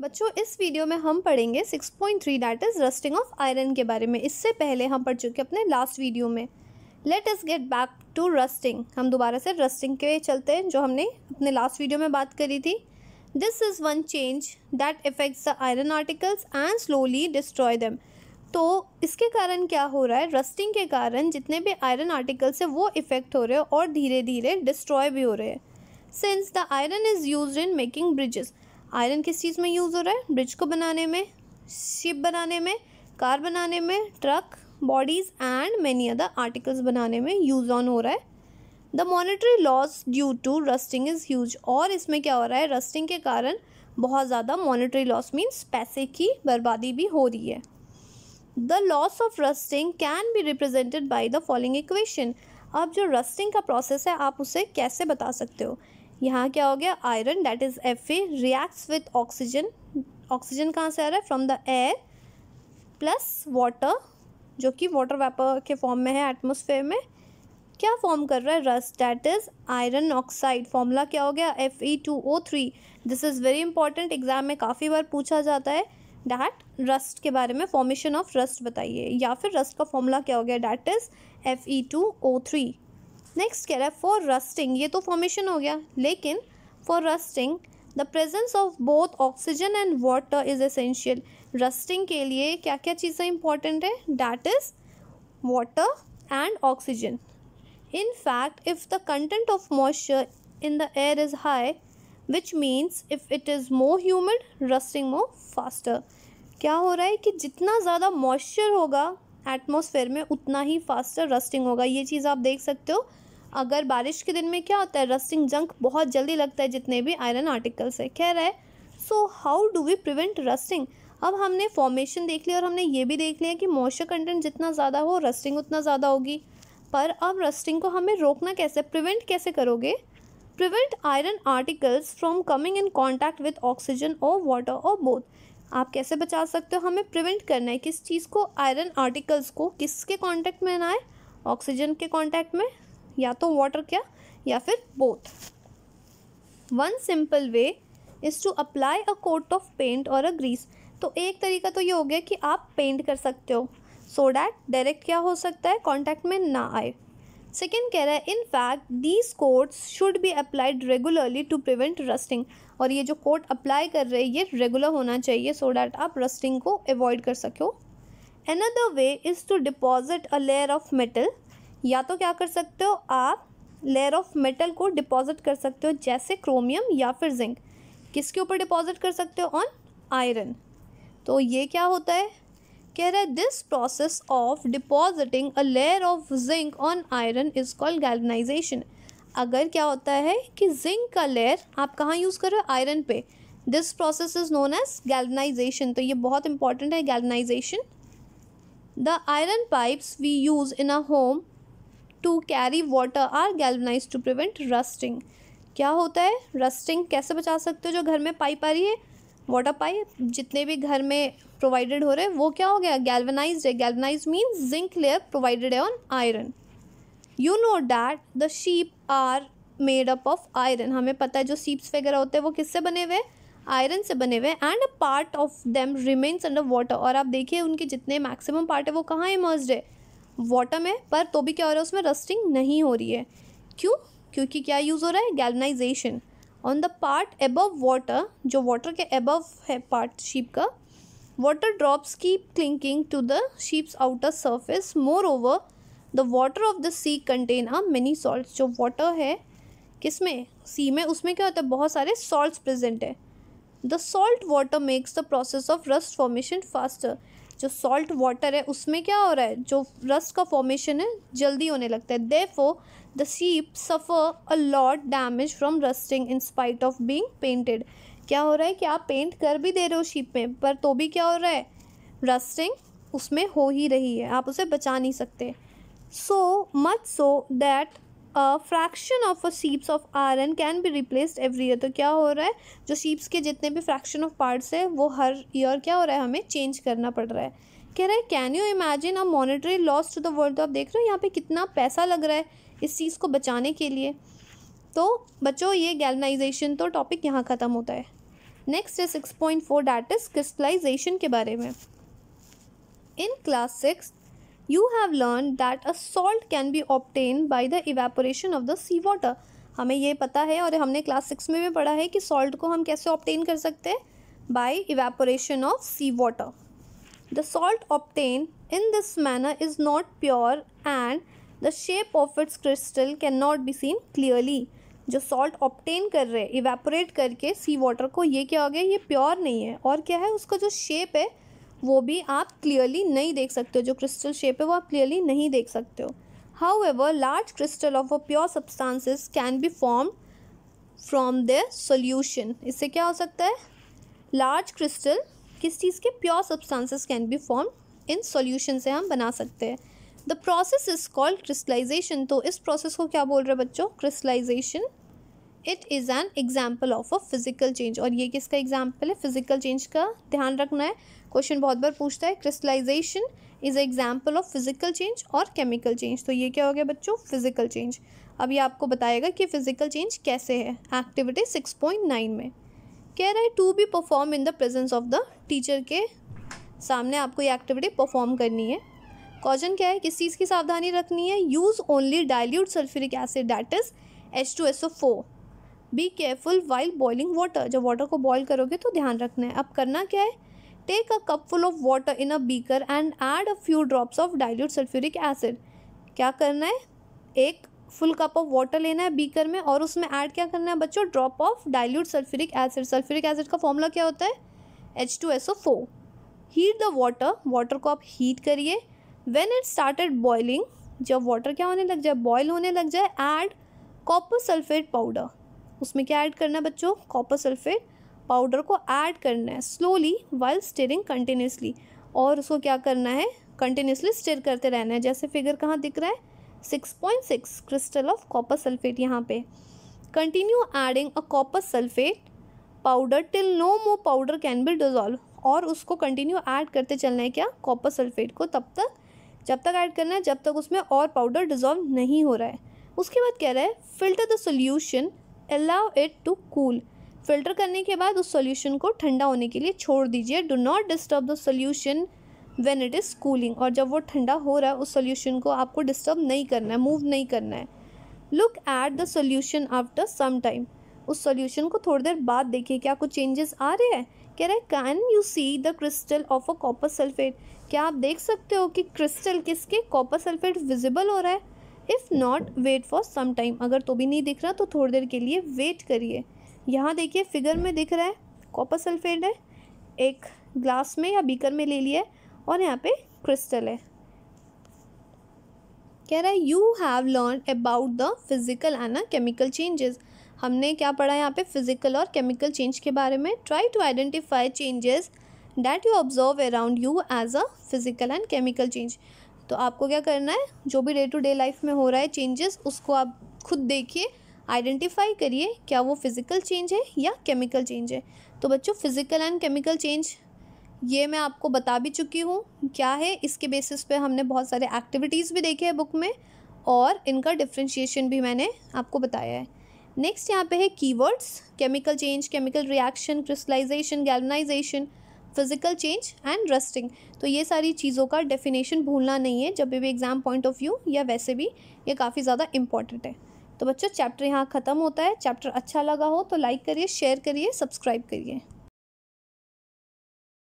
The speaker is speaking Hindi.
बच्चों इस वीडियो में हम पढ़ेंगे 6.3 point three that is rusting of iron के बारे में इससे पहले हम पढ़ चुके अपने लास्ट वीडियो में let us get back to rusting हम दोबारा से रस्टिंग के चलते हैं जो हमने अपने लास्ट वीडियो में बात करी थी this is one change that effects the iron articles and slowly destroy them तो इसके कारण क्या हो रहा है रस्टिंग के कारण जितने भी आयरन आर्टिकल्स है वो इफेक्ट हो रहे हैं और धीरे धीरे डिस्ट्रॉय भी हो रहे हैं since the iron is use in making bridges iron किस चीज़ में यूज़ हो रहा है ब्रिज को बनाने में शिप बनाने में कार बनाने में truck bodies and many other articles बनाने में यूज़ ऑन हो रहा है the monetary loss due to rusting is huge और इसमें क्या हो रहा है रस्टिंग के कारण बहुत ज़्यादा मॉनिटरी लॉस मीन्स पैसे की बर्बादी भी हो रही है the loss of rusting can be represented by the following equation अब जो रस्टिंग का प्रोसेस है आप उसे कैसे बता सकते हो यहाँ क्या हो गया iron that is F A reacts with oxygen oxygen कहाँ से आ रहा है from the air plus water जो कि वाटर वेपर के फॉर्म में है एटमोसफेयर में क्या फॉर्म कर रहा है rust that is iron oxide formula क्या हो गया F E two O three this is very important exam में काफ़ी बार पूछा जाता है डैट रस्ट के बारे में फॉर्मेशन ऑफ रस्ट बताइए या फिर रस्ट का फॉर्मूला क्या हो गया that is F E two O three next कह रहा है फॉर रस्टिंग ये तो फॉर्मेशन हो गया लेकिन for rusting the presence of both oxygen and water is essential rusting के लिए क्या क्या चीज़ें इंपॉर्टेंट है that is water and oxygen in fact if the content of moisture in the air is high which means if it is more humid rusting more faster क्या हो रहा है कि जितना ज़्यादा मॉइस्चर होगा एटमोसफेयर में उतना ही फास्टर रस्टिंग होगा ये चीज़ आप देख सकते हो अगर बारिश के दिन में क्या होता है रस्टिंग जंक बहुत जल्दी लगता है जितने भी आयरन आर्टिकल्स है कह रहा है so how do we prevent rusting अब हमने फॉर्मेशन देख लिया और हमने ये भी देख लिया कि मॉइस्चर कंटेंट जितना ज़्यादा हो रस्टिंग उतना ज़्यादा होगी पर अब रस्टिंग को हमें रोकना कैसे प्रिवेंट कैसे करोगे prevent iron articles from coming in contact with oxygen और वाटर और बोथ आप कैसे बचा सकते हो हमें प्रिवेंट करना है किस चीज़ को आयरन आर्टिकल्स को किसके कॉन्टैक्ट में ना आए ऑक्सीजन के कॉन्टैक्ट में या तो वाटर क्या या फिर both one simple way is to apply a coat of paint और अ ग्रीस तो एक तरीका तो ये हो गया कि आप पेंट कर सकते हो सो डैट डायरेक्ट क्या हो सकता है कॉन्टैक्ट में ना आए सेकेंड कह रहा है in fact these coats should be applied regularly to prevent rusting और ये जो कोट अप्लाई कर रहे हैं ये रेगुलर होना चाहिए सो so डैट आप रस्टिंग को अवॉइड कर सको another way is to deposit a layer of metal या तो क्या कर सकते हो आप लेयर ऑफ मेटल को डिपॉजिट कर सकते हो जैसे क्रोमियम या फिर जिंक किसके ऊपर डिपॉजिट कर सकते हो ऑन आयरन तो ये क्या होता है कह रहा है this process of depositing a layer of zinc on iron is called galvanization अगर क्या होता है कि जिंक का लेयर आप कहाँ यूज़ कर रहे हो आयरन पे this process is known as galvanization तो ये बहुत इंपॉर्टेंट है galvanization the iron pipes we use in a home to carry water are galvanize to prevent rusting क्या होता है रस्टिंग कैसे बचा सकते हो जो घर में पाइप आ रही है वाटर पाइप जितने भी घर में प्रोवाइडेड हो रहे हैं वो क्या हो गया गैल्वनाइज है galvanize means zinc layer provided है on iron you know that the ship are made up of iron हमें पता है जो सीप्स वगैरह होते हैं वो किससे बने हुए आयरन से बने हुए and a part of them remains under water और आप देखिए उनके जितने मैक्सिमम पार्ट है वो कहाँ इमर्ज है वाटर में पर तो भी क्या हो रहा है उसमें रस्टिंग नहीं हो रही है क्यों क्योंकि क्या यूज़ हो रहा है galvanization on the part above water जो वाटर के एबव है पार्ट शीप का water drops keep clinging to the ship's outer surface moreover the water of the sea contain a many salt जो वाटर है किस में सी में उसमें क्या होता है बहुत सारे सॉल्ट प्रेजेंट है the salt water makes the process of rust formation faster जो सॉल्ट वाटर है उसमें क्या हो रहा है जो रस्ट का फॉर्मेशन है जल्दी होने लगता है therefore the ship suffer a lot damage from rusting in spite of being painted क्या हो रहा है कि आप पेंट कर भी दे रहे हो शीप में पर तो भी क्या हो रहा है रस्टिंग उसमें हो ही रही है आप उसे बचा नहीं सकते so much so that fraction of a ships of iron can be replaced every year तो क्या हो रहा है जो सीप्स के जितने भी फ्रैक्शन ऑफ पार्ट्स है वो हर ईयर क्या हो रहा है हमें चेंज करना पड़ रहा है कह रहा है can you imagine a monetary loss to the world तो आप देख रहे हो यहाँ पे कितना पैसा लग रहा है इस चीज़ को बचाने के लिए तो बच्चों ये गैलनाइजेशन तो टॉपिक यहाँ ख़त्म होता है नेक्स्ट है six point four that's crystallization के बारे में in class six you have learn that a salt can be obtain by the evaporation of the sea water हमें ये पता है और हमने क्लास सिक्स में भी पढ़ा है कि सॉल्ट को हम कैसे ऑप्टेन कर सकते हैं by evaporation of sea water the salt obtain in this manner is not pure and the shape of its crystal can not be seen clearly जो सॉल्ट ऑप्टेन कर रहे हैं इवेपोरेट करके सी वाटर को ये क्या हो गया ये प्योर नहीं है और क्या है उसका जो शेप है वो भी आप क्लियरली नहीं देख सकते हो जो क्रिस्टल शेप है वो आप क्लियरली नहीं देख सकते हो however large crystal of a pure substances can be form from the solution इससे क्या हो सकता है लार्ज क्रिस्टल किस चीज़ के pure substances can be form in solution से हम बना सकते हैं the process is called crystallization तो इस प्रोसेस को क्या बोल रहे हैं बच्चों crystallization it is an example of a physical change और ये किसका एग्जाम्पल है फिजिकल चेंज का ध्यान रखना है क्वेश्चन बहुत बार पूछता है crystallization is a example of physical change और केमिकल चेंज तो ये क्या हो गया बच्चों फिजिकल चेंज अब ये आपको बताएगा कि फिजिकल चेंज कैसे है एक्टिविटी सिक्स पॉइंट नाइन में कह रहा है to be perform in the presence of the teacher के सामने आपको ये एक्टिविटी परफॉर्म करनी है कॉजन क्या है किस चीज़ की सावधानी रखनी है use only dilute sulphuric acid that is H two S O four be careful while boiling water जब वाटर को बॉयल करोगे तो ध्यान रखना है अब करना क्या है take a cup full of water in a beaker and add a few drops of dilute sulphuric acid क्या करना है एक फुल कप ऑफ वाटर लेना है बीकर में और उसमें ऐड क्या करना है बच्चों drop of dilute sulphuric acid sulphuric acid का फॉर्मूला क्या होता है H two S O four heat the water water को आप हीट करिए वेन इट स्टार्टेड बॉइलिंग जब वाटर क्या होने लग जाए बॉयल होने लग जाए ऐड कॉपर सल्फेट पाउडर उसमें क्या ऐड करना है बच्चों कॉपर सल्फेट पाउडर को ऐड करना है स्लोली वाइल स्टेरिंग कंटिन्यूसली और उसको क्या करना है कंटिन्यूसली स्टेर करते रहना है जैसे फिगर कहाँ दिख रहा है six point six crystal of copper sulphate यहाँ पे continue adding a copper sulphate powder till no more powder can be dissolve और उसको कंटिन्यू ऐड करते चलना है क्या कॉपर सल्फेट को तब तक जब तक ऐड करना है जब तक उसमें और पाउडर डिजॉल्व नहीं हो रहा है उसके बाद कह रहा है filter the solution allow it to cool filter करने के बाद उस सोल्यूशन को ठंडा होने के लिए छोड़ दीजिए do not disturb the solution when it is cooling और जब वो ठंडा हो रहा है उस सोल्यूशन को आपको डिस्टर्ब नहीं करना है मूव नहीं करना है look at the solution after some time उस सोल्यूशन को थोड़ी देर बाद देखिए क्या कुछ चेंजेस आ रहे हैं कह रहे can you see the crystal of a copper sulphate क्या आप देख सकते हो कि क्रिस्टल किसके कॉपर सल्फेट विजिबल हो रहा है if not wait for some time अगर तो भी नहीं दिख रहा तो थोड़ी देर के लिए वेट करिए यहाँ देखिए फिगर में दिख रहा है कॉपर सल्फेट है एक ग्लास में या बीकर में ले लिया है और यहाँ पे क्रिस्टल है कह रहा है you have learn about the physical and chemical changes हमने क्या पढ़ा यहाँ पे फिज़िकल और केमिकल चेंज के बारे में try to identify changes that you observe around you as a physical and chemical change तो आपको क्या करना है जो भी डे टू डे लाइफ में हो रहा है चेंजेस उसको आप खुद देखिए आइडेंटिफाई करिए क्या वो फिज़िकल चेंज है या केमिकल चेंज है तो बच्चों फिज़िकल एंड केमिकल चेंज ये मैं आपको बता भी चुकी हूँ क्या है इसके बेसिस पे हमने बहुत सारे एक्टिविटीज़ भी देखे हैं बुक में और इनका डिफ्रेंशिएशन भी मैंने आपको बताया है नेक्स्ट यहाँ पे है keywords chemical change chemical reaction crystallization galvanization physical change and rusting तो ये सारी चीज़ों का डेफिनेशन भूलना नहीं है जब भी एग्ज़ाम पॉइंट ऑफ व्यू या वैसे भी ये काफ़ी ज़्यादा इंपॉर्टेंट है तो बच्चों चैप्टर यहाँ ख़त्म होता है चैप्टर अच्छा लगा हो तो लाइक करिए शेयर करिए सब्सक्राइब करिए